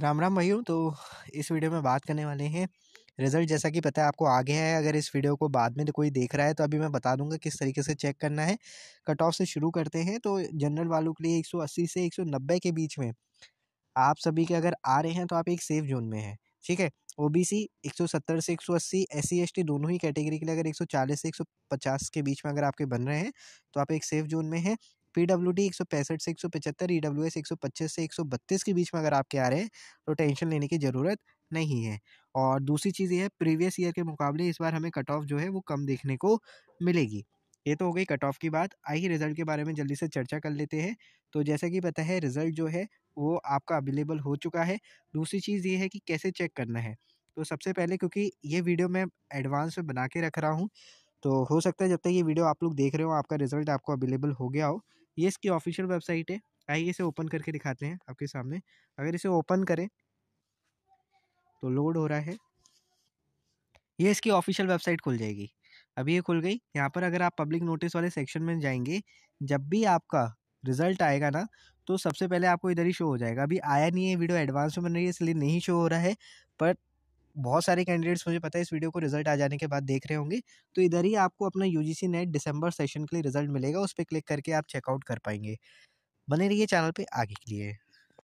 राम राम भाई तो इस वीडियो में बात करने वाले हैं रिज़ल्ट जैसा कि पता है आपको आगे है अगर इस वीडियो को बाद में कोई देख रहा है तो अभी मैं बता दूंगा किस तरीके से चेक करना है कट ऑफ से शुरू करते हैं तो जनरल वालों के लिए 180 से 190 के बीच में आप सभी के अगर आ रहे हैं तो आप एक सेफ जोन में हैं ठीक है ओ बी सी एक सौ सत्तर से एक सौ अस्सी एस सी एस टी दोनों ही कैटेगरी के लिए अगर एक सौ चालीस से एक सौ पचास के बीच में अगर आपके बन रहे हैं तो आप एक सेफ जोन में हैं पी डब्ल्यू डी एक सौ पैंसठ से एक सौ पचहत्तर ई डब्ल्यू एस एक सौ पच्चीस से एक सौ बत्तीस के बीच में अगर आपके आ रहे हैं तो टेंशन लेने की ज़रूरत नहीं है और दूसरी चीज़ ये है प्रीवियस ईयर के मुकाबले इस बार हमें कट ऑफ जो है वो कम देखने को मिलेगी ये तो हो गई कट ऑफ की बात आई रिजल्ट के बारे में जल्दी से चर्चा कर लेते हैं तो जैसा कि पता है रिजल्ट जो है वो आपका अवेलेबल हो चुका है दूसरी चीज़ ये है कि कैसे चेक करना है तो सबसे पहले क्योंकि ये वीडियो मैं एडवांस में बना के रख रहा हूँ तो हो सकता है जब तक ये वीडियो आप लोग देख रहे हो आपका रिजल्ट आपको अवेलेबल हो गया हो ये इसकी ऑफिशियल वेबसाइट है आइए इसे ओपन करके दिखाते हैं आपके सामने अगर इसे ओपन करें तो लोड हो रहा है ये इसकी ऑफिशियल वेबसाइट खुल जाएगी अभी ये खुल गई यहाँ पर अगर आप पब्लिक नोटिस वाले सेक्शन में जाएंगे जब भी आपका रिजल्ट आएगा ना तो सबसे पहले आपको इधर ही शो हो जाएगा अभी आया नहीं है वीडियो एडवांस में बन रही है इसलिए नहीं शो हो रहा है बट बहुत सारे कैंडिडेट्स मुझे पता है इस वीडियो को रिजल्ट आ जाने के बाद देख रहे होंगे तो इधर ही आपको अपना यू जी नेट दिसंबर सेशन के लिए रिजल्ट मिलेगा उस पर क्लिक करके आप चेकआउट कर पाएंगे बने रहिए चैनल पर आगे के लिए